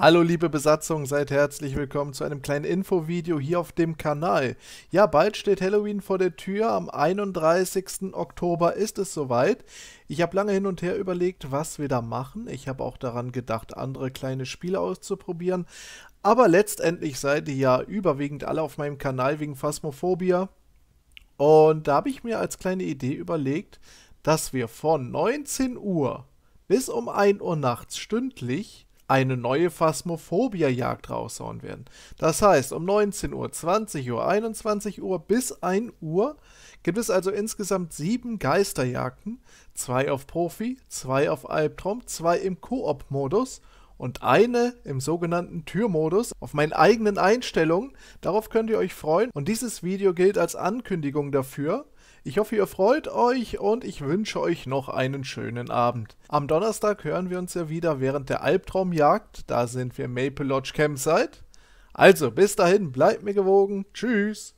Hallo liebe Besatzung, seid herzlich willkommen zu einem kleinen Infovideo hier auf dem Kanal. Ja, bald steht Halloween vor der Tür, am 31. Oktober ist es soweit. Ich habe lange hin und her überlegt, was wir da machen. Ich habe auch daran gedacht, andere kleine Spiele auszuprobieren. Aber letztendlich seid ihr ja überwiegend alle auf meinem Kanal wegen Phasmophobia. Und da habe ich mir als kleine Idee überlegt, dass wir von 19 Uhr bis um 1 Uhr nachts stündlich eine neue Phasmophobia-Jagd raushauen werden. Das heißt, um 19 Uhr, 20 Uhr, 21 Uhr bis 1 Uhr gibt es also insgesamt sieben Geisterjagden. Zwei auf Profi, zwei auf Albtraum, zwei im Koop-Modus und eine im sogenannten Türmodus auf meinen eigenen Einstellungen. Darauf könnt ihr euch freuen und dieses Video gilt als Ankündigung dafür. Ich hoffe, ihr freut euch und ich wünsche euch noch einen schönen Abend. Am Donnerstag hören wir uns ja wieder während der Albtraumjagd. Da sind wir Maple Lodge Campsite. Also, bis dahin, bleibt mir gewogen. Tschüss.